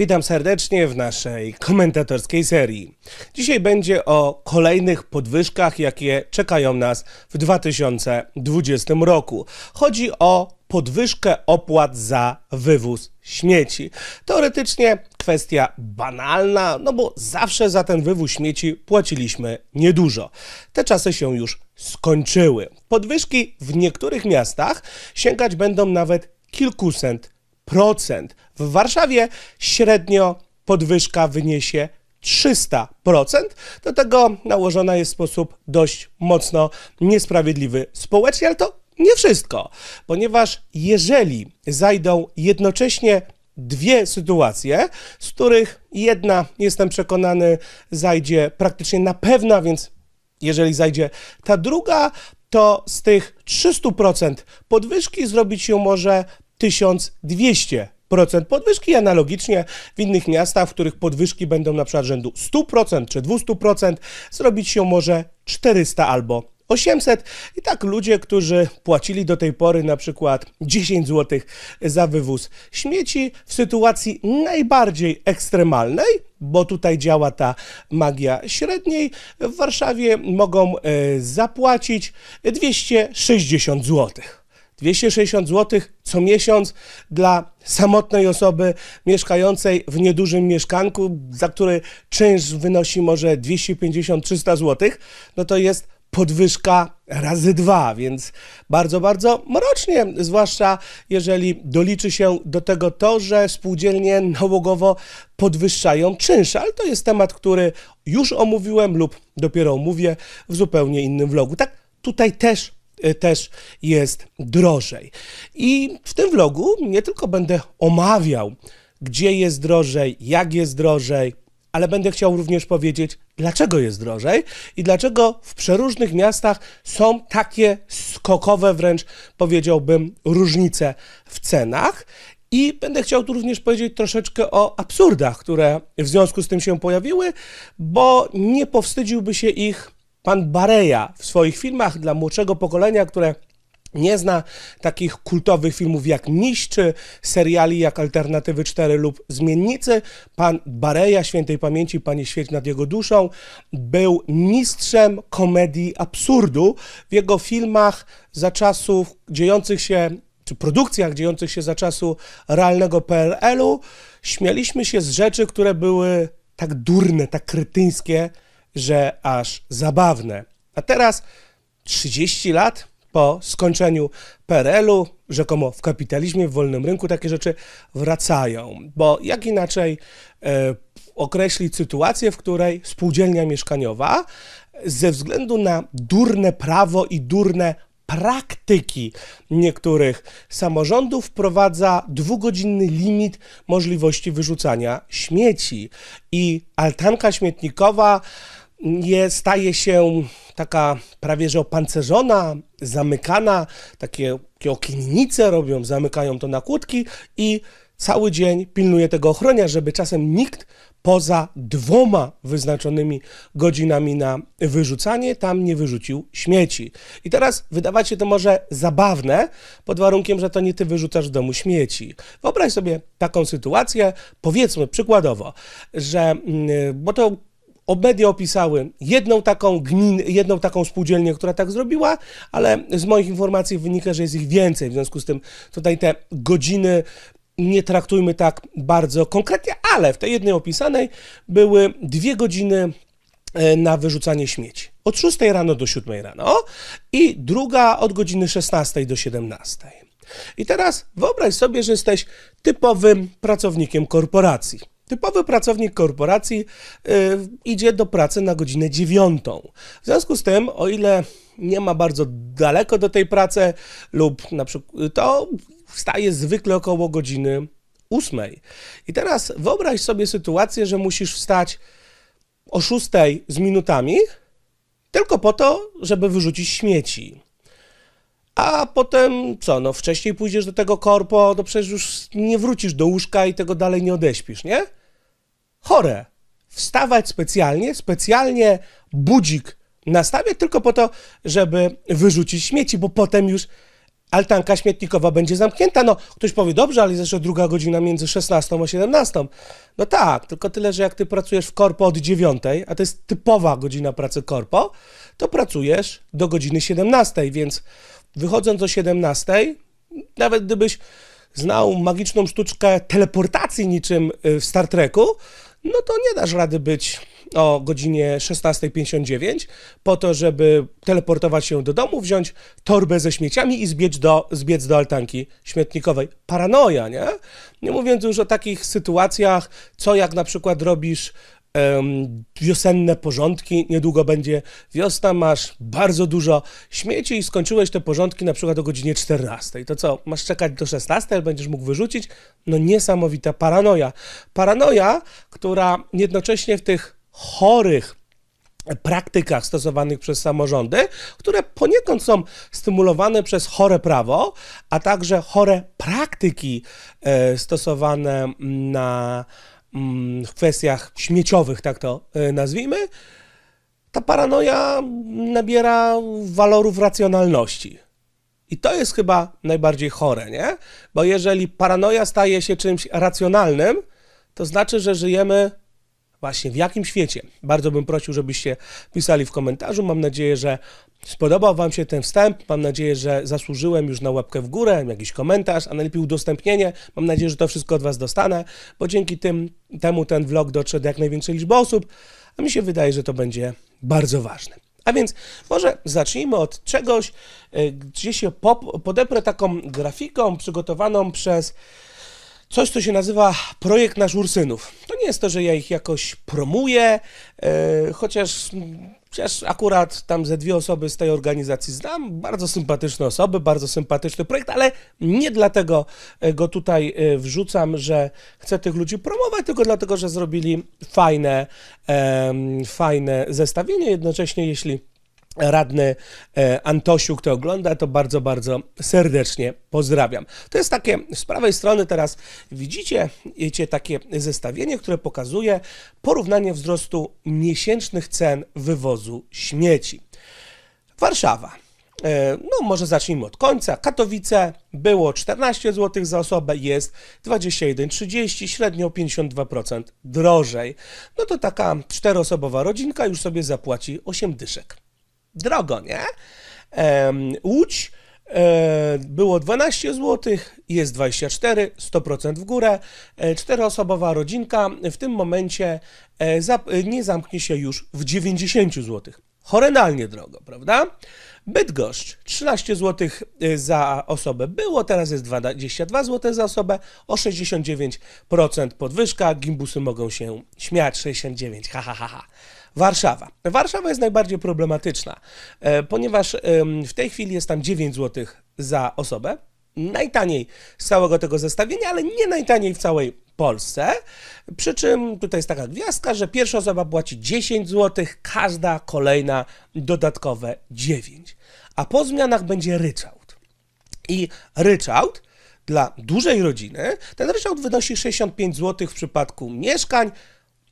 Witam serdecznie w naszej komentatorskiej serii. Dzisiaj będzie o kolejnych podwyżkach, jakie czekają nas w 2020 roku. Chodzi o podwyżkę opłat za wywóz śmieci. Teoretycznie kwestia banalna, no bo zawsze za ten wywóz śmieci płaciliśmy niedużo. Te czasy się już skończyły. Podwyżki w niektórych miastach sięgać będą nawet kilkuset 300%. W Warszawie średnio podwyżka wyniesie 300%. Do tego nałożona jest w sposób dość mocno niesprawiedliwy społecznie, ale to nie wszystko, ponieważ jeżeli zajdą jednocześnie dwie sytuacje, z których jedna, jestem przekonany, zajdzie praktycznie na pewno, więc jeżeli zajdzie ta druga, to z tych 300% podwyżki zrobić się może 1200 podwyżki. Analogicznie w innych miastach, w których podwyżki będą na przykład rzędu 100% czy 200%, zrobić się może 400 albo 800 i tak ludzie, którzy płacili do tej pory na przykład 10 zł za wywóz śmieci w sytuacji najbardziej ekstremalnej, bo tutaj działa ta magia średniej, w Warszawie mogą e, zapłacić 260 złotych. 260 zł co miesiąc dla samotnej osoby mieszkającej w niedużym mieszkanku, za który czynsz wynosi może 250-300 zł, no to jest podwyżka razy dwa, więc bardzo, bardzo mrocznie, zwłaszcza jeżeli doliczy się do tego to, że spółdzielnie nałogowo podwyższają czynsz, ale to jest temat, który już omówiłem lub dopiero omówię w zupełnie innym vlogu. Tak tutaj też Y, też jest drożej. I w tym vlogu nie tylko będę omawiał, gdzie jest drożej, jak jest drożej, ale będę chciał również powiedzieć, dlaczego jest drożej i dlaczego w przeróżnych miastach są takie skokowe, wręcz powiedziałbym, różnice w cenach. I będę chciał tu również powiedzieć troszeczkę o absurdach, które w związku z tym się pojawiły, bo nie powstydziłby się ich pan Bareja w swoich filmach dla młodszego pokolenia, które nie zna takich kultowych filmów jak Miś, czy seriali jak Alternatywy 4 lub Zmiennicy. Pan Bareja, świętej pamięci, Panie świeć nad jego duszą, był mistrzem komedii absurdu. W jego filmach za czasów dziejących się, czy produkcjach dziejących się za czasu realnego PRL-u, śmialiśmy się z rzeczy, które były tak durne, tak krytyńskie, że aż zabawne. A teraz 30 lat po skończeniu PRL-u, rzekomo w kapitalizmie, w wolnym rynku, takie rzeczy wracają, bo jak inaczej e, określić sytuację, w której spółdzielnia mieszkaniowa ze względu na durne prawo i durne praktyki niektórych samorządów wprowadza dwugodzinny limit możliwości wyrzucania śmieci i altanka śmietnikowa je, staje się taka prawie że opancerzona, zamykana, takie, takie okiennice robią, zamykają to na kłódki i cały dzień pilnuje tego ochronia, żeby czasem nikt poza dwoma wyznaczonymi godzinami na wyrzucanie tam nie wyrzucił śmieci. I teraz wydawać się to może zabawne, pod warunkiem, że to nie ty wyrzucasz w domu śmieci. Wyobraź sobie taką sytuację, powiedzmy przykładowo, że, mm, bo to media opisały jedną taką gmin, jedną taką spółdzielnię, która tak zrobiła, ale z moich informacji wynika, że jest ich więcej. W związku z tym tutaj te godziny nie traktujmy tak bardzo konkretnie, ale w tej jednej opisanej były dwie godziny e, na wyrzucanie śmieci. Od 6 rano do 7 rano i druga od godziny 16 do 17. I teraz wyobraź sobie, że jesteś typowym pracownikiem korporacji. Typowy pracownik korporacji y, idzie do pracy na godzinę dziewiątą. W związku z tym, o ile nie ma bardzo daleko do tej pracy lub na przykład, y, to wstaje zwykle około godziny ósmej. I teraz wyobraź sobie sytuację, że musisz wstać o szóstej z minutami, tylko po to, żeby wyrzucić śmieci. A potem co, no wcześniej pójdziesz do tego korpo, to no przecież już nie wrócisz do łóżka i tego dalej nie odeśpisz, nie? chore. Wstawać specjalnie, specjalnie budzik nastawiać tylko po to, żeby wyrzucić śmieci, bo potem już altanka śmietnikowa będzie zamknięta. No, ktoś powie, dobrze, ale jest jeszcze druga godzina między 16 a 17. No tak, tylko tyle, że jak ty pracujesz w korpo od 9, a to jest typowa godzina pracy korpo, to pracujesz do godziny 17, więc wychodząc o 17, nawet gdybyś znał magiczną sztuczkę teleportacji niczym y, w Star Treku, no to nie dasz rady być o godzinie 16.59 po to, żeby teleportować się do domu, wziąć torbę ze śmieciami i zbiec do, zbiec do altanki śmietnikowej. Paranoja, nie? Nie mówiąc już o takich sytuacjach, co jak na przykład robisz wiosenne porządki, niedługo będzie wiosna, masz bardzo dużo śmieci i skończyłeś te porządki na przykład o godzinie 14. To co, masz czekać do 16, będziesz mógł wyrzucić? No niesamowita paranoja. Paranoja, która jednocześnie w tych chorych praktykach stosowanych przez samorządy, które poniekąd są stymulowane przez chore prawo, a także chore praktyki e, stosowane na Mm, w kwestiach śmieciowych, tak to e, nazwijmy, ta paranoja nabiera walorów racjonalności. I to jest chyba najbardziej chore, nie? Bo jeżeli paranoja staje się czymś racjonalnym, to znaczy, że żyjemy właśnie w jakim świecie. Bardzo bym prosił, żebyście pisali w komentarzu. Mam nadzieję, że spodobał Wam się ten wstęp. Mam nadzieję, że zasłużyłem już na łapkę w górę, jakiś komentarz, a najlepiej udostępnienie. Mam nadzieję, że to wszystko od Was dostanę, bo dzięki tym, temu ten vlog dotrze do jak największej liczby osób, a mi się wydaje, że to będzie bardzo ważne. A więc może zacznijmy od czegoś, e, gdzie się podeprę taką grafiką przygotowaną przez coś, co się nazywa Projekt Nasz Ursynów. To nie jest to, że ja ich jakoś promuję, e, chociaż, chociaż akurat tam ze dwie osoby z tej organizacji znam, bardzo sympatyczne osoby, bardzo sympatyczny projekt, ale nie dlatego e, go tutaj e, wrzucam, że chcę tych ludzi promować, tylko dlatego, że zrobili fajne, fajne zestawienie. Jednocześnie, jeśli radny e, Antosiu, kto ogląda, to bardzo, bardzo serdecznie pozdrawiam. To jest takie, z prawej strony teraz widzicie, wiecie, takie zestawienie, które pokazuje porównanie wzrostu miesięcznych cen wywozu śmieci. Warszawa. E, no, może zacznijmy od końca. Katowice było 14 zł za osobę, jest 21,30, średnio 52% drożej. No to taka czteroosobowa rodzinka już sobie zapłaci 8 dyszek drogo, nie? Łódź e, było 12 zł, jest 24, 100% w górę. E, czteroosobowa rodzinka w tym momencie e, nie zamknie się już w 90 zł. Horrendalnie drogo, prawda? Bydgoszcz 13 zł za osobę było, teraz jest 22 zł za osobę, o 69% podwyżka. Gimbusy mogą się śmiać, 69, ha, ha, ha, ha. Warszawa. Warszawa jest najbardziej problematyczna, e, ponieważ w tej chwili jest tam 9 zł za osobę. Najtaniej z całego tego zestawienia, ale nie najtaniej w całej Polsce. Przy czym tutaj jest taka gwiazdka, że pierwsza osoba płaci 10 zł, każda kolejna dodatkowe 9. A po zmianach będzie ryczałt. I ryczałt dla dużej rodziny, ten ryczałt wynosi 65 zł w przypadku mieszkań,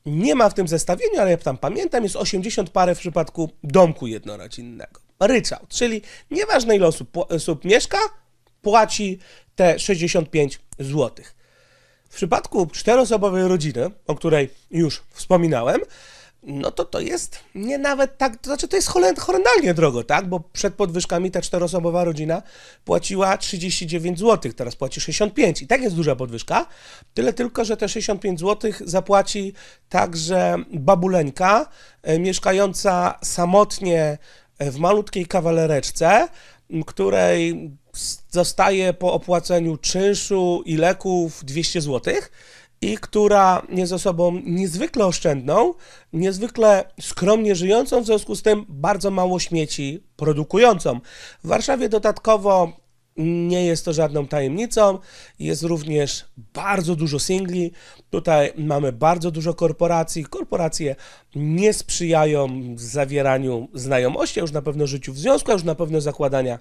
nie ma w tym zestawieniu, ale ja tam pamiętam, jest 80 parę w przypadku domku jednorodzinnego. Ryczałt, czyli nieważne ile osób, osób mieszka, płaci te 65 zł. W przypadku czteroosobowej rodziny, o której już wspominałem, no to to jest nie nawet tak, to znaczy to jest horrendalnie drogo, tak? Bo przed podwyżkami ta czteroosobowa rodzina płaciła 39 zł, teraz płaci 65 i tak jest duża podwyżka, tyle tylko, że te 65 zł zapłaci także babuleńka e, mieszkająca samotnie e, w malutkiej kawalereczce, której zostaje po opłaceniu czynszu i leków 200 złotych, i która jest osobą niezwykle oszczędną, niezwykle skromnie żyjącą, w związku z tym bardzo mało śmieci produkującą. W Warszawie dodatkowo nie jest to żadną tajemnicą. Jest również bardzo dużo singli. Tutaj mamy bardzo dużo korporacji. Korporacje nie sprzyjają zawieraniu znajomości, a już na pewno życiu w związku, a już na pewno zakładania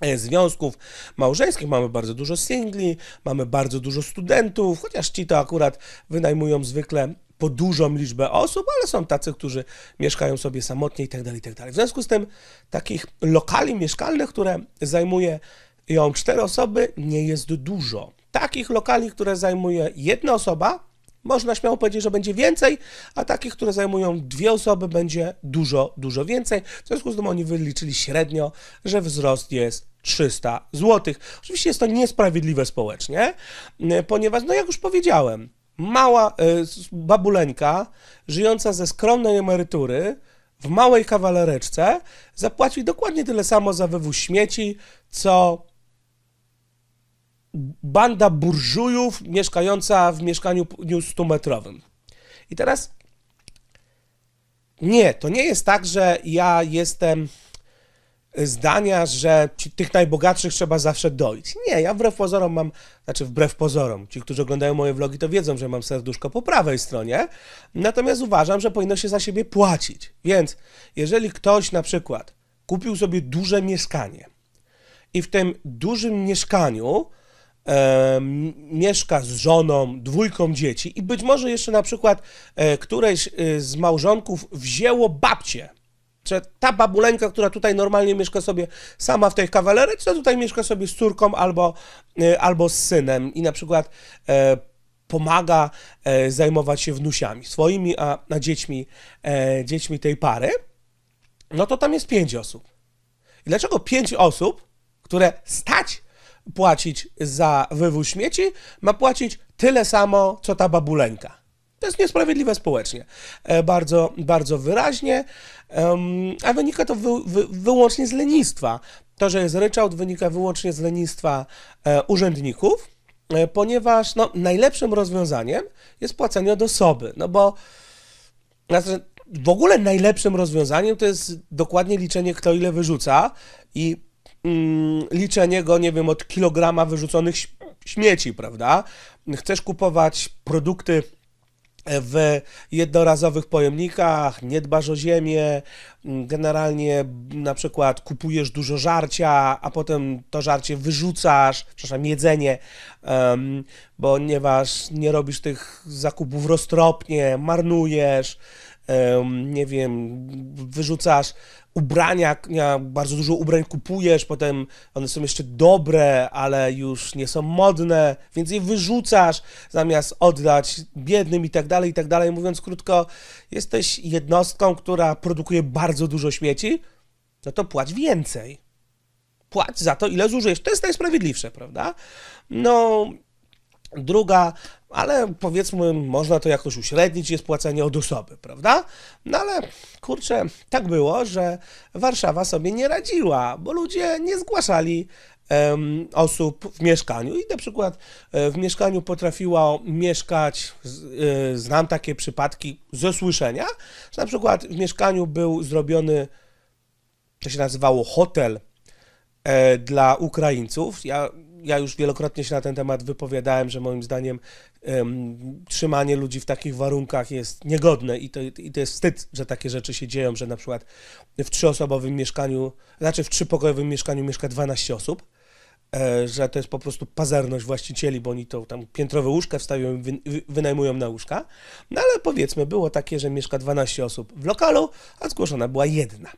E, związków małżeńskich, mamy bardzo dużo singli, mamy bardzo dużo studentów, chociaż ci to akurat wynajmują zwykle po dużą liczbę osób, ale są tacy, którzy mieszkają sobie samotnie itd., tak itd. Tak w związku z tym takich lokali mieszkalnych, które zajmuje ją cztery osoby, nie jest dużo. Takich lokali, które zajmuje jedna osoba, można śmiało powiedzieć, że będzie więcej, a takich, które zajmują dwie osoby, będzie dużo, dużo więcej. W związku z tym oni wyliczyli średnio, że wzrost jest 300 zł. Oczywiście jest to niesprawiedliwe społecznie, ponieważ, no jak już powiedziałem, mała e, babuleńka żyjąca ze skromnej emerytury w małej kawalereczce zapłaci dokładnie tyle samo za wywóz śmieci, co banda burżujów mieszkająca w mieszkaniu 100-metrowym. I teraz nie, to nie jest tak, że ja jestem zdania, że ci, tych najbogatszych trzeba zawsze doić. Nie, ja wbrew pozorom mam, znaczy wbrew pozorom, ci, którzy oglądają moje vlogi, to wiedzą, że mam serduszko po prawej stronie, natomiast uważam, że powinno się za siebie płacić. Więc jeżeli ktoś na przykład kupił sobie duże mieszkanie i w tym dużym mieszkaniu e, mieszka z żoną, dwójką dzieci i być może jeszcze na przykład e, któreś e, z małżonków wzięło babcię. Czy ta babuleńka, która tutaj normalnie mieszka sobie sama w tej kawalerce, tutaj mieszka sobie z córką albo, e, albo z synem i na przykład e, pomaga e, zajmować się wnusiami swoimi, a, a dziećmi, dziećmi tej pary, no to tam jest pięć osób. I dlaczego pięć osób, które stać płacić za wywóz śmieci, ma płacić tyle samo, co ta babuleńka. To jest niesprawiedliwe społecznie, e, bardzo, bardzo wyraźnie, a wynika to wy, wy, wyłącznie z lenistwa. To, że jest ryczałt, wynika wyłącznie z lenistwa e, urzędników, e, ponieważ no, najlepszym rozwiązaniem jest płacenie od osoby, no bo znaczy, w ogóle najlepszym rozwiązaniem to jest dokładnie liczenie, kto ile wyrzuca i Mm, liczenie go, nie wiem, od kilograma wyrzuconych śmieci, prawda? Chcesz kupować produkty e, w jednorazowych pojemnikach, nie dbasz o ziemię, mm, generalnie mm, na przykład kupujesz dużo żarcia, a potem to żarcie wyrzucasz, przepraszam, jedzenie, bo ponieważ nie robisz tych zakupów roztropnie, marnujesz, nie wiem, wyrzucasz ubrania, bardzo dużo ubrań kupujesz, potem one są jeszcze dobre, ale już nie są modne, więc je wyrzucasz zamiast oddać biednym i tak dalej, i tak dalej. Mówiąc krótko, jesteś jednostką, która produkuje bardzo dużo śmieci, no to płać więcej. Płać za to, ile zużyjesz. To jest najsprawiedliwsze, prawda? No, druga ale powiedzmy, można to jakoś uśrednić, jest płacenie od osoby, prawda? No ale kurczę, tak było, że Warszawa sobie nie radziła, bo ludzie nie zgłaszali osób w mieszkaniu i na przykład e, w mieszkaniu potrafiło mieszkać, e, znam takie przypadki ze słyszenia, że na przykład w mieszkaniu był zrobiony, to się nazywało hotel e, dla Ukraińców. Ja ja już wielokrotnie się na ten temat wypowiadałem, że moim zdaniem trzymanie ludzi w takich warunkach jest niegodne i to, i to jest wstyd, że takie rzeczy się dzieją, że na przykład w trzyosobowym mieszkaniu, znaczy w trzypokojowym mieszkaniu mieszka 12 osób, e, że to jest po prostu pazerność właścicieli, bo oni to tam piętrowe łóżka wstawią, wynajmują na łóżka. No ale powiedzmy, było takie, że mieszka 12 osób w lokalu, a zgłoszona była jedna.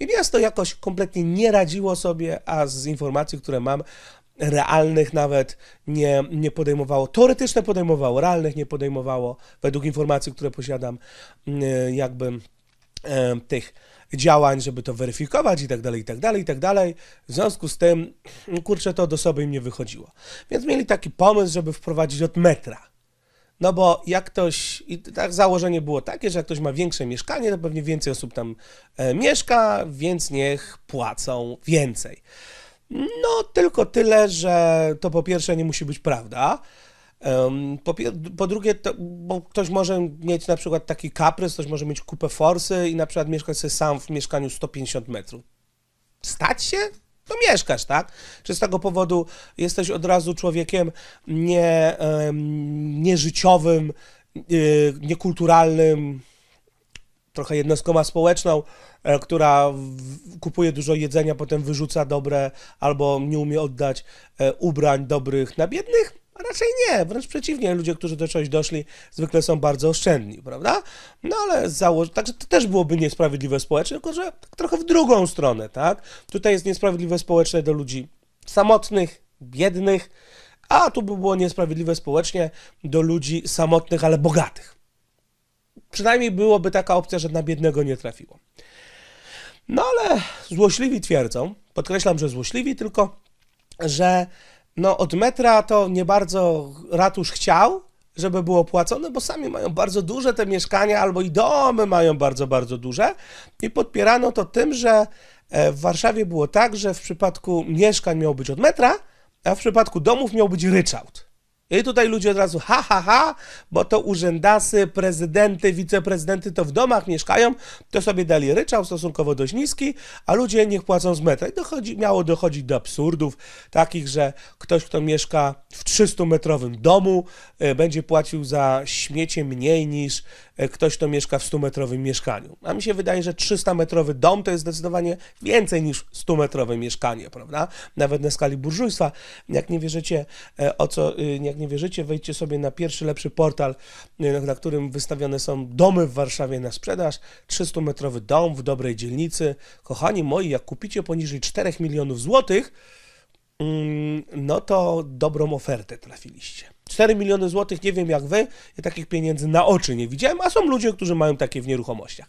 I miasto jakoś kompletnie nie radziło sobie, a z informacji, które mam, realnych nawet nie, nie podejmowało. Teoretyczne podejmowało, realnych nie podejmowało, według informacji, które posiadam, mm, jakby tych działań, żeby to weryfikować i tak dalej, i tak dalej, i tak dalej. W związku z tym, mm, kurczę, to do sobie im nie wychodziło. Więc mieli taki pomysł, żeby wprowadzić od metra. No bo jak ktoś, i tak założenie było takie, że jak ktoś ma większe mieszkanie, to pewnie więcej osób tam e, mieszka, więc niech płacą więcej. No, tylko tyle, że to po pierwsze nie musi być prawda. Po, po drugie, to, bo ktoś może mieć na przykład taki kaprys, ktoś może mieć kupę forsy i na przykład mieszkać sobie sam w mieszkaniu 150 metrów. Stać się? to no mieszkasz, tak? Czy z tego powodu jesteś od razu człowiekiem nie, nieżyciowym, y, niekulturalnym, trochę jednostkowa społeczną, e, która kupuje dużo jedzenia, potem wyrzuca dobre albo nie umie oddać e, ubrań dobrych na biednych? A raczej nie, wręcz przeciwnie, ludzie, którzy do czegoś doszli, zwykle są bardzo oszczędni, prawda? No ale założę, Także to też byłoby niesprawiedliwe społeczne, tylko że tak trochę w drugą stronę, tak? Tutaj jest niesprawiedliwe społeczne do ludzi samotnych, biednych, a tu by było niesprawiedliwe społecznie do ludzi samotnych, ale bogatych. Przynajmniej byłoby taka opcja, że na biednego nie trafiło. No ale złośliwi twierdzą, podkreślam, że złośliwi, tylko że no, od metra to nie bardzo ratusz chciał, żeby było płacone, bo sami mają bardzo duże te mieszkania, albo i domy mają bardzo, bardzo duże. I podpierano to tym, że e, w Warszawie było tak, że w przypadku mieszkań miał być od metra, a w przypadku domów miał być ryczałt. I tutaj ludzie od razu ha, ha, ha, bo to urzędasy, prezydenty, wiceprezydenty to w domach mieszkają, to sobie dali ryczał stosunkowo dość niski, a ludzie niech płacą z metra. I dochodzi, miało dochodzić do absurdów takich, że ktoś, kto mieszka w 300-metrowym domu, y, będzie płacił za śmiecie mniej niż E, ktoś, kto mieszka w 100-metrowym mieszkaniu. A mi się wydaje, że 300-metrowy dom to jest zdecydowanie więcej niż 100-metrowe mieszkanie, prawda? Nawet na skali burżujstwa. Jak nie wierzycie, e, o co, y, jak nie wierzycie, wejdźcie sobie na pierwszy lepszy portal, y, na którym wystawione są domy w Warszawie na sprzedaż. 300-metrowy dom w dobrej dzielnicy. Kochani moi, jak kupicie poniżej 4 milionów złotych, mm, no to dobrą ofertę trafiliście. 4 miliony złotych, nie wiem jak wy, ja takich pieniędzy na oczy nie widziałem, a są ludzie, którzy mają takie w nieruchomościach.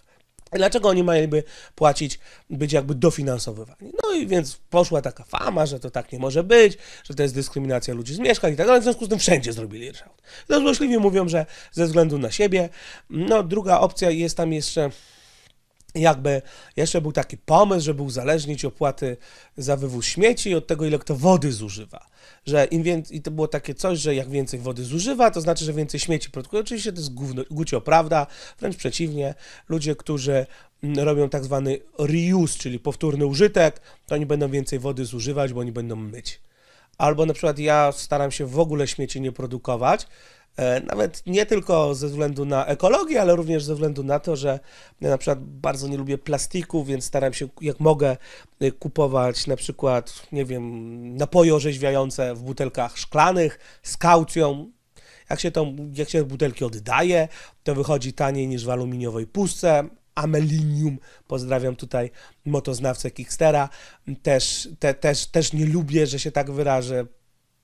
Dlaczego oni mieliby płacić, być jakby dofinansowywani? No i więc poszła taka fama, że to tak nie może być, że to jest dyskryminacja ludzi z mieszkań i tak dalej. W związku z tym wszędzie zrobili ryczałt. No mówią, że ze względu na siebie. No druga opcja jest tam jeszcze jakby jeszcze był taki pomysł, żeby uzależnić opłaty za wywóz śmieci od tego, ile kto wody zużywa. Że im więcej, i to było takie coś, że jak więcej wody zużywa, to znaczy, że więcej śmieci produkuje. Oczywiście to jest gówno, gucio prawda, wręcz przeciwnie. Ludzie, którzy mm, robią tak zwany reuse, czyli powtórny użytek, to oni będą więcej wody zużywać, bo oni będą myć. Albo na przykład ja staram się w ogóle śmieci nie produkować, E, nawet nie tylko ze względu na ekologię, ale również ze względu na to, że ja na przykład bardzo nie lubię plastiku, więc staram się jak mogę y, kupować na przykład, nie wiem, napoje orzeźwiające w butelkach szklanych z kaucją, jak się, tą, jak się butelki oddaje, to wychodzi taniej niż w aluminiowej puszce. Amelinium, pozdrawiam tutaj motoznawcę Kickstera. Też, te, też, też nie lubię, że się tak wyrażę,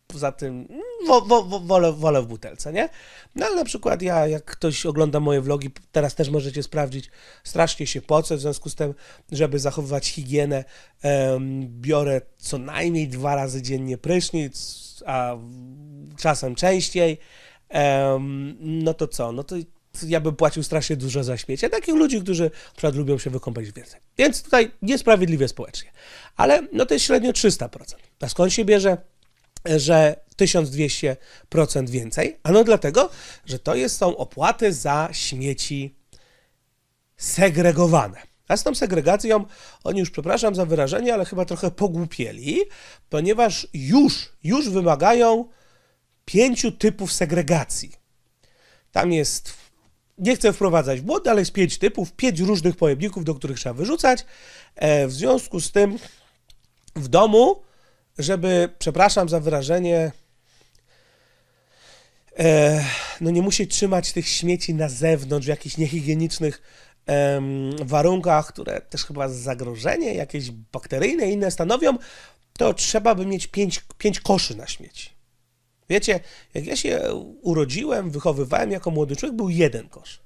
poza tym wo, wo, wo, wolę, wolę w butelce, nie? No ale na przykład ja, jak ktoś ogląda moje vlogi, teraz też możecie sprawdzić, strasznie się pocę, w związku z tym, żeby zachowywać higienę, em, biorę co najmniej dwa razy dziennie prysznic, a czasem częściej, em, no to co, no to ja bym płacił strasznie dużo za śmiecie. Takich ludzi, którzy na lubią się wykąpać więcej. Więc tutaj niesprawiedliwie społecznie. Ale no to jest średnio 300%. A skąd się bierze? że 1200% więcej. Ano dlatego, że to jest, są opłaty za śmieci segregowane. A z tą segregacją oni już, przepraszam za wyrażenie, ale chyba trochę pogłupieli, ponieważ już, już wymagają pięciu typów segregacji. Tam jest, nie chcę wprowadzać w błąd, ale jest pięć typów, pięć różnych pojemników, do których trzeba wyrzucać. E, w związku z tym w domu żeby, przepraszam za wyrażenie, e, no nie musieć trzymać tych śmieci na zewnątrz w jakichś niehigienicznych warunkach, które też chyba zagrożenie jakieś bakteryjne inne stanowią, to trzeba by mieć pięć, pięć koszy na śmieci. Wiecie, jak ja się urodziłem, wychowywałem jako młody człowiek, był jeden kosz.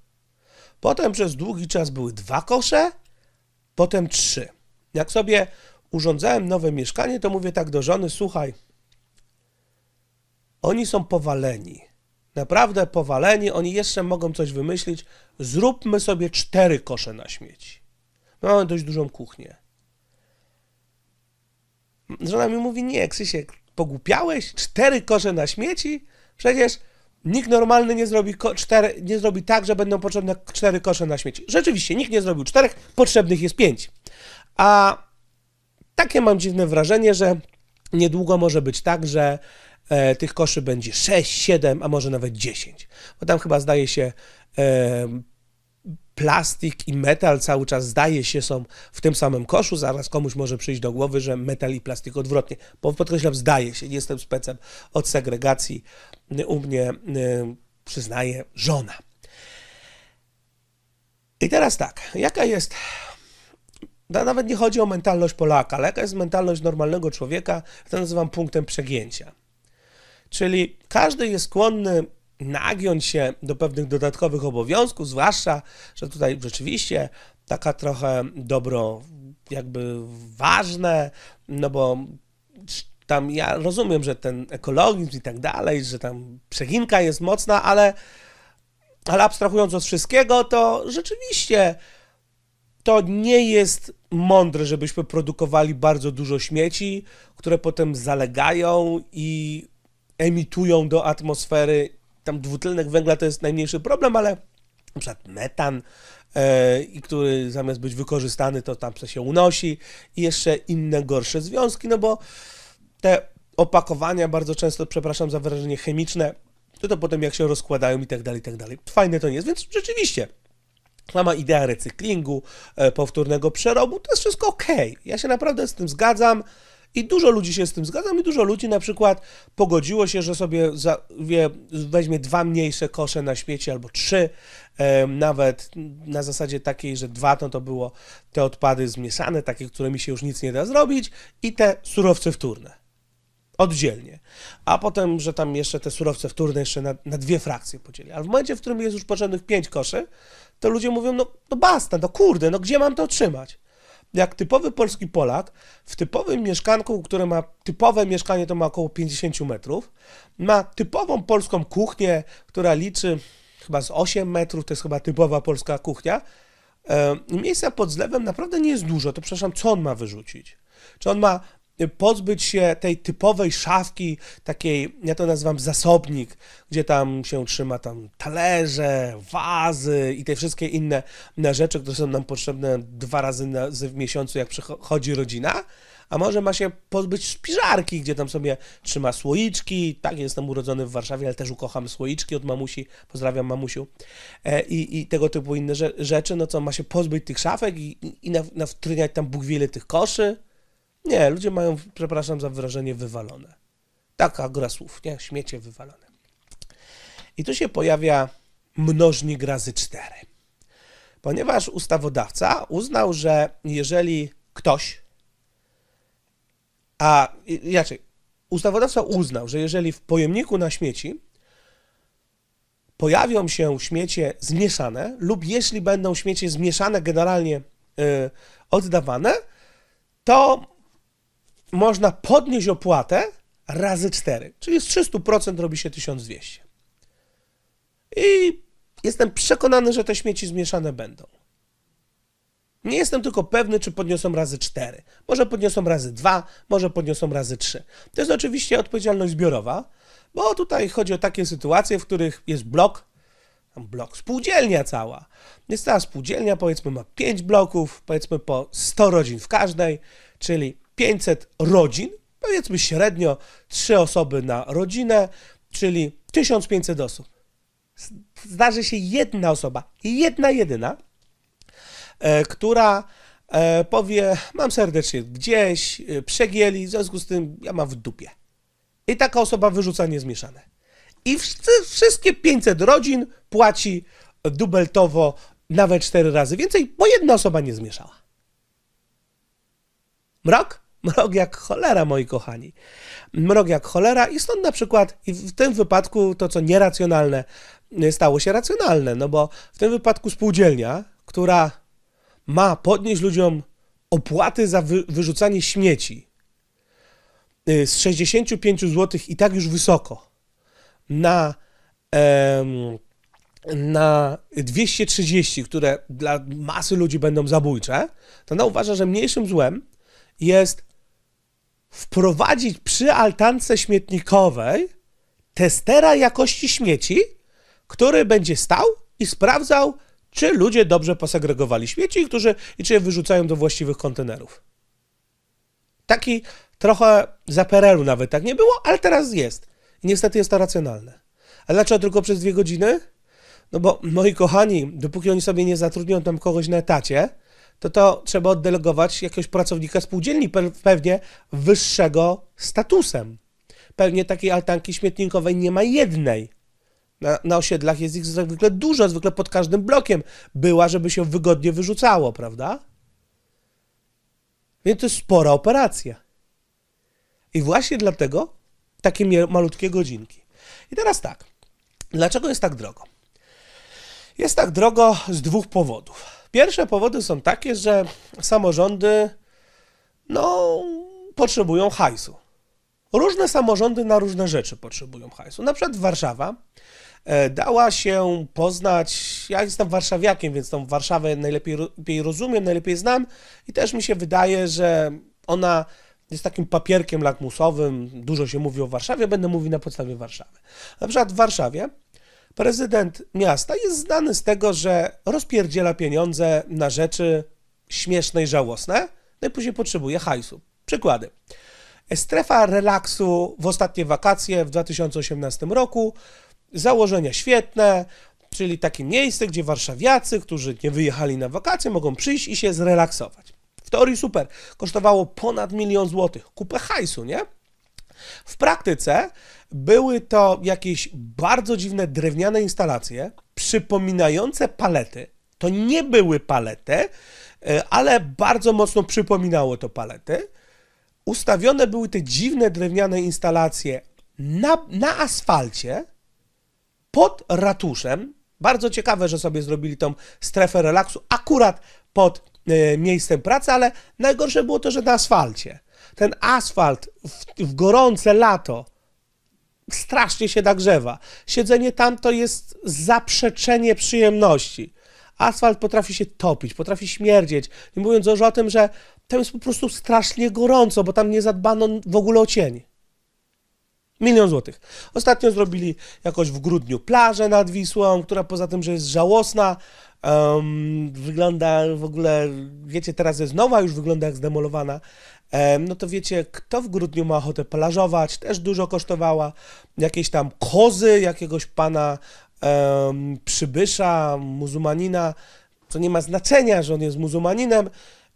Potem przez długi czas były dwa kosze, potem trzy. Jak sobie urządzałem nowe mieszkanie, to mówię tak do żony, słuchaj, oni są powaleni. Naprawdę powaleni, oni jeszcze mogą coś wymyślić. Zróbmy sobie cztery kosze na śmieci. No, mamy dość dużą kuchnię. Żona mi mówi, nie, Krzysiek, pogłupiałeś? Cztery kosze na śmieci? Przecież nikt normalny nie zrobi, cztery, nie zrobi tak, że będą potrzebne cztery kosze na śmieci. Rzeczywiście, nikt nie zrobił czterech, potrzebnych jest pięć. A takie mam dziwne wrażenie, że niedługo może być tak, że e, tych koszy będzie 6, 7, a może nawet 10. Bo tam chyba zdaje się e, plastik i metal cały czas zdaje się są w tym samym koszu. Zaraz komuś może przyjść do głowy, że metal i plastik odwrotnie. Bo podkreślam, zdaje się, nie jestem specem od segregacji. U mnie y, przyznaje żona. I teraz tak, jaka jest nawet nie chodzi o mentalność Polaka, ale jaka jest mentalność normalnego człowieka, to nazywam punktem przegięcia. Czyli każdy jest skłonny nagiąć się do pewnych dodatkowych obowiązków, zwłaszcza, że tutaj rzeczywiście taka trochę dobro jakby ważne, no bo tam ja rozumiem, że ten ekologizm i tak dalej, że tam przeginka jest mocna, ale, ale abstrahując od wszystkiego, to rzeczywiście to nie jest mądre, żebyśmy produkowali bardzo dużo śmieci, które potem zalegają i emitują do atmosfery. Tam dwutlenek węgla to jest najmniejszy problem, ale na przykład metan, e, i który zamiast być wykorzystany, to tam się unosi i jeszcze inne gorsze związki, no bo te opakowania bardzo często, przepraszam za wyrażenie chemiczne, to to potem jak się rozkładają i tak dalej, i tak dalej. Fajne to nie jest, więc rzeczywiście ma idea recyklingu, e, powtórnego przerobu, to jest wszystko ok. Ja się naprawdę z tym zgadzam i dużo ludzi się z tym zgadza i dużo ludzi na przykład pogodziło się, że sobie za, wie, weźmie dwa mniejsze kosze na świecie albo trzy, e, nawet na zasadzie takiej, że dwa to to było te odpady zmieszane, takie, którymi się już nic nie da zrobić i te surowce wtórne oddzielnie. A potem, że tam jeszcze te surowce wtórne jeszcze na, na dwie frakcje podzieli. Ale w momencie, w którym jest już potrzebnych pięć koszy, to ludzie mówią, no, no basta, no kurde, no gdzie mam to otrzymać? Jak typowy polski Polak, w typowym mieszkanku, które ma, typowe mieszkanie to ma około 50 metrów, ma typową polską kuchnię, która liczy chyba z 8 metrów, to jest chyba typowa polska kuchnia, e, Miejsca pod zlewem naprawdę nie jest dużo, to przepraszam, co on ma wyrzucić? Czy on ma pozbyć się tej typowej szafki, takiej, ja to nazywam zasobnik, gdzie tam się trzyma tam talerze, wazy i te wszystkie inne rzeczy, które są nam potrzebne dwa razy na, w miesiącu, jak przychodzi rodzina, a może ma się pozbyć szpiżarki, gdzie tam sobie trzyma słoiczki. Tak, jestem urodzony w Warszawie, ale też ukocham słoiczki od mamusi. Pozdrawiam mamusiu. E, i, I, tego typu inne rzeczy. No co, ma się pozbyć tych szafek i, i, i nawtryniać tam Bóg wiele tych koszy. Nie, ludzie mają, przepraszam za wyrażenie, wywalone. Taka gra słów, nie? Śmiecie wywalone. I tu się pojawia mnożnik razy cztery, Ponieważ ustawodawca uznał, że jeżeli ktoś, a inaczej, ustawodawca uznał, że jeżeli w pojemniku na śmieci pojawią się śmiecie zmieszane lub jeśli będą śmiecie zmieszane generalnie y, oddawane, to można podnieść opłatę razy 4, czyli z 300% robi się 1200. I jestem przekonany, że te śmieci zmieszane będą. Nie jestem tylko pewny, czy podniosą razy 4. Może podniosą razy 2, może podniosą razy 3. To jest oczywiście odpowiedzialność zbiorowa, bo tutaj chodzi o takie sytuacje, w których jest blok, blok, spółdzielnia cała. Jest cała spółdzielnia, powiedzmy ma 5 bloków, powiedzmy po 100 rodzin w każdej, czyli 500 rodzin, powiedzmy średnio 3 osoby na rodzinę, czyli 1500 osób. Zdarzy się jedna osoba, jedna jedyna, e, która e, powie, mam serdecznie gdzieś, e, przegieli, w związku z tym ja mam w dupie. I taka osoba wyrzuca niezmieszane. I wszystkie 500 rodzin płaci dubeltowo nawet 4 razy więcej, bo jedna osoba nie zmieszała. Mrok? Mrok jak cholera, moi kochani. Mrok jak cholera i stąd na przykład i w tym wypadku to, co nieracjonalne, y, stało się racjonalne, no bo w tym wypadku spółdzielnia, która ma podnieść ludziom opłaty za wy, wyrzucanie śmieci y, z 65 zł i tak już wysoko na, em, na 230, które dla masy ludzi będą zabójcze, to ona uważa, że mniejszym złem jest wprowadzić przy altance śmietnikowej testera jakości śmieci, który będzie stał i sprawdzał, czy ludzie dobrze posegregowali śmieci którzy, i czy je wyrzucają do właściwych kontenerów. Taki trochę za PRL-u nawet tak nie było, ale teraz jest. I niestety jest to racjonalne. A dlaczego tylko przez dwie godziny? No bo moi kochani, dopóki oni sobie nie zatrudnią tam kogoś na etacie, to to trzeba oddelegować jakiegoś pracownika spółdzielni, pewnie wyższego statusem. Pewnie takiej altanki śmietnikowej nie ma jednej. Na, na osiedlach jest ich zwykle dużo, zwykle pod każdym blokiem była, żeby się wygodnie wyrzucało, prawda? Więc to jest spora operacja. I właśnie dlatego takie malutkie godzinki. I teraz tak. Dlaczego jest tak drogo? Jest tak drogo z dwóch powodów. Pierwsze powody są takie, że samorządy no, potrzebują hajsu. Różne samorządy na różne rzeczy potrzebują hajsu. Na przykład Warszawa e, dała się poznać. Ja jestem warszawiakiem, więc tą Warszawę najlepiej rozumiem, najlepiej znam i też mi się wydaje, że ona jest takim papierkiem lakmusowym. Dużo się mówi o Warszawie, będę mówił na podstawie Warszawy. Na przykład w Warszawie Prezydent miasta jest znany z tego, że rozpierdziela pieniądze na rzeczy śmieszne i żałosne, no i później potrzebuje hajsu. Przykłady. Strefa relaksu w ostatnie wakacje w 2018 roku, założenia świetne, czyli takie miejsce, gdzie warszawiacy, którzy nie wyjechali na wakacje, mogą przyjść i się zrelaksować. W teorii super. Kosztowało ponad milion złotych. Kupę hajsu, nie? W praktyce były to jakieś bardzo dziwne drewniane instalacje przypominające palety. To nie były palety, e, ale bardzo mocno przypominało to palety. Ustawione były te dziwne drewniane instalacje na, na asfalcie pod ratuszem. Bardzo ciekawe, że sobie zrobili tą strefę relaksu akurat pod e, miejscem pracy, ale najgorsze było to, że na asfalcie ten asfalt w, w gorące lato strasznie się nagrzewa. Siedzenie tam to jest zaprzeczenie przyjemności. Asfalt potrafi się topić, potrafi śmierdzieć. Nie mówiąc już o tym, że tam jest po prostu strasznie gorąco, bo tam nie zadbano w ogóle o cień. Milion złotych. Ostatnio zrobili jakoś w grudniu plażę nad Wisłą, która poza tym, że jest żałosna, um, wygląda w ogóle, wiecie, teraz jest nowa, już wygląda jak zdemolowana. Um, no to wiecie, kto w grudniu ma ochotę plażować, też dużo kosztowała. Jakieś tam kozy jakiegoś pana um, przybysza, muzułmanina, co nie ma znaczenia, że on jest muzułmaninem,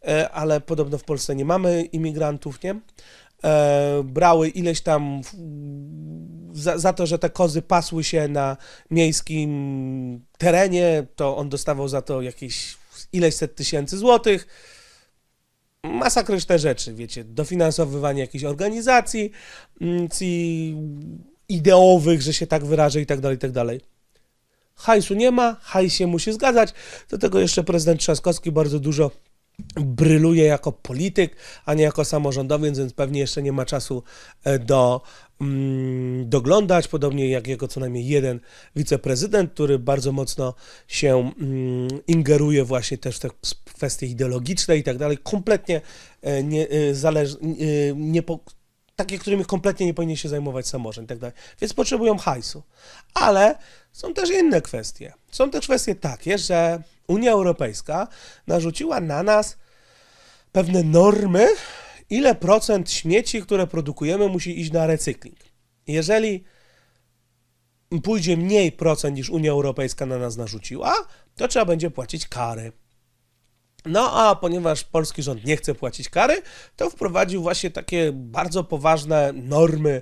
e, ale podobno w Polsce nie mamy imigrantów, nie? e, brały ileś tam za, za, to, że te kozy pasły się na miejskim terenie, to on dostawał za to jakieś ileś set tysięcy złotych. Masakry te rzeczy, wiecie, dofinansowywanie jakichś organizacji mm, ideowych, że się tak wyrażę i tak dalej, i tak dalej. Hajsu nie ma, hajs się musi zgadzać. Do tego jeszcze prezydent Trzaskowski bardzo dużo bryluje jako polityk, a nie jako samorządowiec, więc pewnie jeszcze nie ma czasu e, do mm, doglądać, podobnie jak jego co najmniej jeden wiceprezydent, który bardzo mocno się mm, ingeruje właśnie też w te kwestie ideologiczne i tak dalej, kompletnie e, nie, e, zależ, nie, takie, którymi kompletnie nie powinien się zajmować samorząd itd. Tak Więc potrzebują hajsu. Ale są też inne kwestie. Są też kwestie takie, że Unia Europejska narzuciła na nas pewne normy, ile procent śmieci, które produkujemy, musi iść na recykling. Jeżeli pójdzie mniej procent niż Unia Europejska na nas narzuciła, to trzeba będzie płacić kary. No a ponieważ polski rząd nie chce płacić kary, to wprowadził właśnie takie bardzo poważne normy,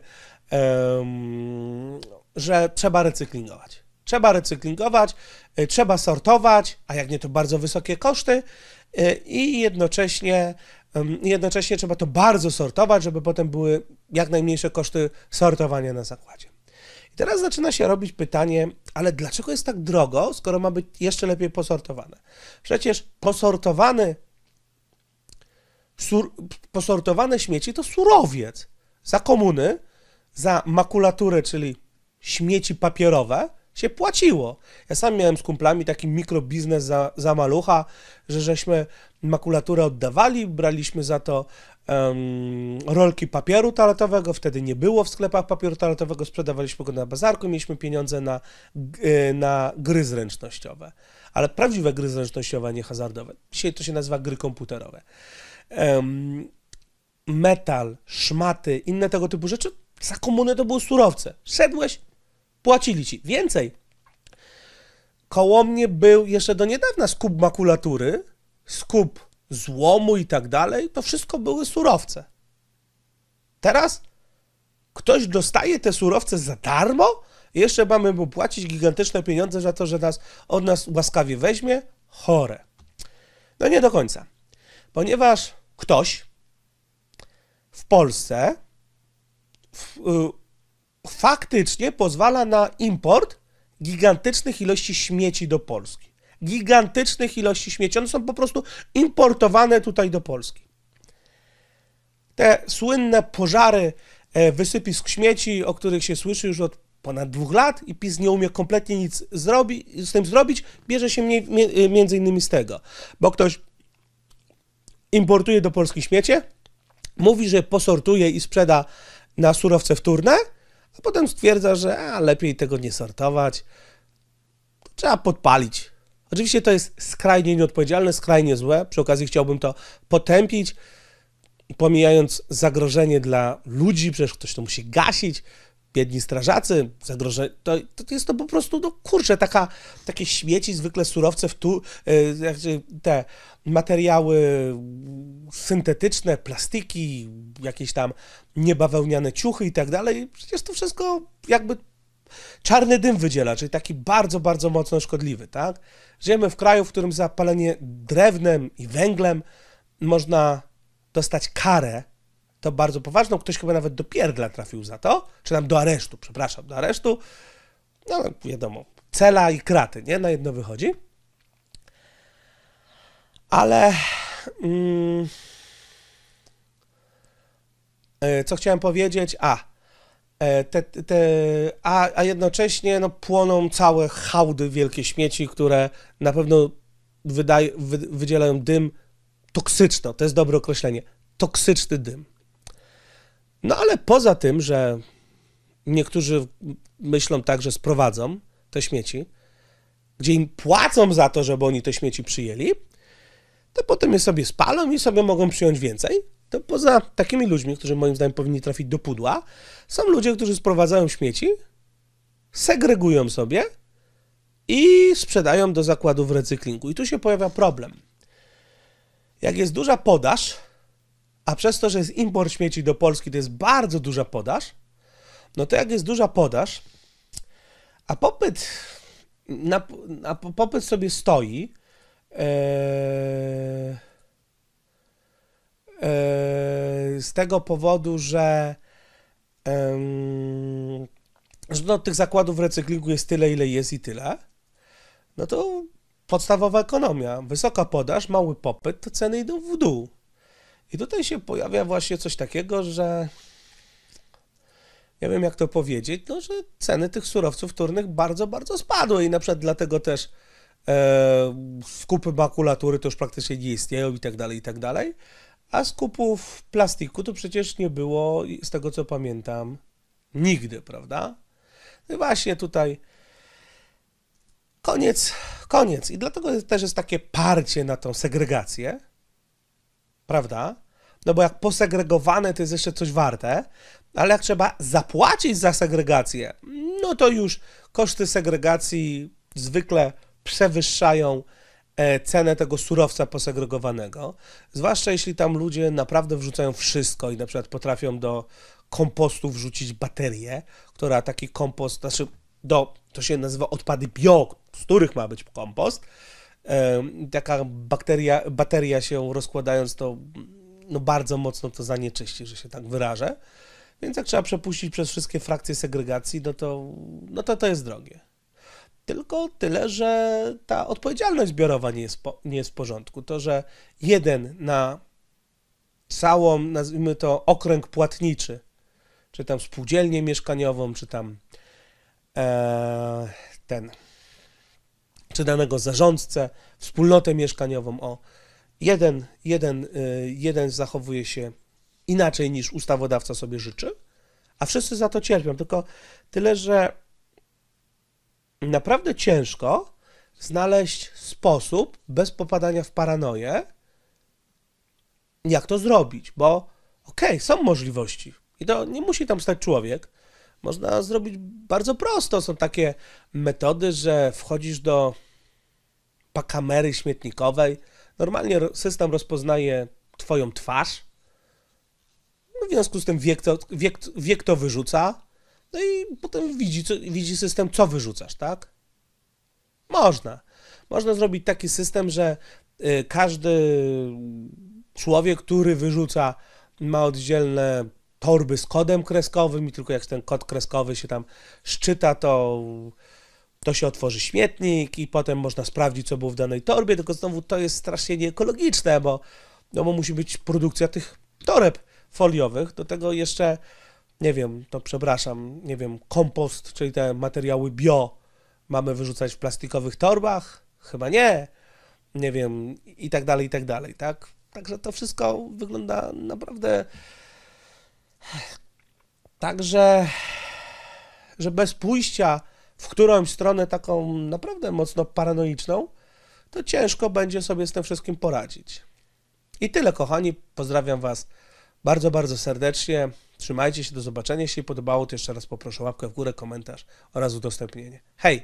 że trzeba recyklingować. Trzeba recyklingować, y, trzeba sortować, a jak nie to bardzo wysokie koszty y, i jednocześnie, jednocześnie trzeba to bardzo sortować, żeby potem były jak najmniejsze koszty sortowania na zakładzie. Teraz zaczyna się robić pytanie, ale dlaczego jest tak drogo, skoro ma być jeszcze lepiej posortowane? Przecież posortowany, sur, posortowane śmieci to surowiec. Za komuny, za makulaturę, czyli śmieci papierowe, się płaciło. Ja sam miałem z kumplami taki mikrobiznes za, za malucha, że żeśmy makulaturę oddawali, braliśmy za to um, rolki papieru toaletowego, wtedy nie było w sklepach papieru toaletowego, sprzedawaliśmy go na bazarku, mieliśmy pieniądze na, e, na gry zręcznościowe, ale prawdziwe gry zręcznościowe, a nie hazardowe. Dzisiaj to się nazywa gry komputerowe. Um, metal, szmaty, inne tego typu rzeczy, za komuny to były surowce. Szedłeś, płacili ci więcej. Koło mnie był jeszcze do niedawna skup makulatury, skup złomu i tak dalej. To wszystko były surowce. Teraz ktoś dostaje te surowce za darmo? Jeszcze mamy mu płacić gigantyczne pieniądze za to, że nas, od nas łaskawie weźmie? Chore. No nie do końca. Ponieważ ktoś w Polsce w, y, faktycznie pozwala na import gigantycznych ilości śmieci do Polski. Gigantycznych ilości śmieci. One są po prostu importowane tutaj do Polski. Te słynne pożary e, wysypisk śmieci, o których się słyszy już od ponad dwóch lat i PiS nie umie kompletnie nic zrobi, z tym zrobić, bierze się mniej, e, między innymi z tego, bo ktoś importuje do Polski śmiecie, mówi, że posortuje i sprzeda na surowce wtórne, a potem stwierdza, że a, lepiej tego nie sortować, trzeba podpalić. Oczywiście to jest skrajnie nieodpowiedzialne, skrajnie złe. Przy okazji chciałbym to potępić, pomijając zagrożenie dla ludzi, przecież ktoś to musi gasić, biedni strażacy, zagrożeni, to, to jest to po prostu, no kurczę, taka, takie śmieci, zwykle surowce, wtu, yy, e, te materiały syntetyczne, plastiki, jakieś tam niebawełniane ciuchy i tak dalej. Przecież to wszystko jakby czarny dym wydziela, czyli taki bardzo, bardzo mocno szkodliwy, tak? Żyjemy w kraju, w którym za palenie drewnem i węglem można dostać karę to bardzo poważną. Ktoś chyba nawet do pierdla trafił za to, czy tam do aresztu, przepraszam, do aresztu. No wiadomo, cela i kraty, nie? Na jedno wychodzi. Ale... Mm, e, co chciałem powiedzieć? A, e, te, te, a, a jednocześnie no, płoną całe hałdy wielkie śmieci, które na pewno wydaj, wy, wydzielają dym toksyczno, to jest dobre określenie, toksyczny dym. No ale poza tym, że niektórzy myślą tak, że sprowadzą te śmieci, gdzie im płacą za to, żeby oni te śmieci przyjęli, to potem je sobie spalą i sobie mogą przyjąć więcej. To poza takimi ludźmi, którzy moim zdaniem powinni trafić do pudła, są ludzie, którzy sprowadzają śmieci, segregują sobie i sprzedają do zakładów recyklingu. I tu się pojawia problem. Jak jest duża podaż, a przez to, że jest import śmieci do Polski, to jest bardzo duża podaż, no to jak jest duża podaż, a popyt, na, popyt sobie stoi, e, e, z tego powodu, że, że no, tych zakładów recyklingu jest tyle, ile jest i tyle, no to podstawowa ekonomia, wysoka podaż, mały popyt, to ceny idą w dół. I tutaj się pojawia właśnie coś takiego, że nie wiem jak to powiedzieć, no, że ceny tych surowców wtórnych bardzo, bardzo spadły i na przykład dlatego też e, skupy makulatury to już praktycznie nie istnieją i tak dalej, i tak dalej. A skupów plastiku to przecież nie było, z tego co pamiętam, nigdy, prawda? No i właśnie tutaj koniec, koniec. I dlatego też jest takie parcie na tą segregację, prawda? No bo jak posegregowane to jest jeszcze coś warte, ale jak trzeba zapłacić za segregację, no to już koszty segregacji zwykle przewyższają e, cenę tego surowca posegregowanego, zwłaszcza jeśli tam ludzie naprawdę wrzucają wszystko i na przykład potrafią do kompostu wrzucić baterię, która taki kompost, znaczy do, to się nazywa odpady bio, z których ma być kompost, taka bakteria, bateria się rozkładając, to no bardzo mocno to zanieczyści, że się tak wyrażę. Więc jak trzeba przepuścić przez wszystkie frakcje segregacji, no to, no to to jest drogie. Tylko tyle, że ta odpowiedzialność zbiorowa nie jest, po, nie jest w porządku. To, że jeden na całą, nazwijmy to, okręg płatniczy, czy tam spółdzielnię mieszkaniową, czy tam e, ten czy danego zarządcę, wspólnotę mieszkaniową. O, jeden, jeden, y, jeden zachowuje się inaczej niż ustawodawca sobie życzy, a wszyscy za to cierpią. Tylko tyle, że naprawdę ciężko znaleźć sposób bez popadania w paranoję, jak to zrobić, bo okej, okay, są możliwości. I to nie musi tam stać człowiek. Można zrobić bardzo prosto. Są takie metody, że wchodzisz do kamery śmietnikowej. Normalnie system rozpoznaje Twoją twarz. No w związku z tym wiek kto wiek, wiek wyrzuca. No i potem widzi, co, widzi system, co wyrzucasz, tak? Można. Można zrobić taki system, że y, każdy człowiek, który wyrzuca, ma oddzielne torby z kodem kreskowym i tylko jak ten kod kreskowy się tam szczyta, to to się otworzy śmietnik i potem można sprawdzić, co było w danej torbie, tylko znowu to jest strasznie nieekologiczne, bo, no bo musi być produkcja tych toreb foliowych, do tego jeszcze, nie wiem, to przepraszam, nie wiem, kompost, czyli te materiały bio mamy wyrzucać w plastikowych torbach? Chyba nie, nie wiem, i tak dalej, i tak dalej, tak? Także to wszystko wygląda naprawdę tak, że, że bez pójścia w którąś stronę taką naprawdę mocno paranoiczną, to ciężko będzie sobie z tym wszystkim poradzić. I tyle, kochani. Pozdrawiam Was bardzo, bardzo serdecznie. Trzymajcie się, do zobaczenia. Jeśli podobało, to jeszcze raz poproszę łapkę w górę, komentarz oraz udostępnienie. Hej!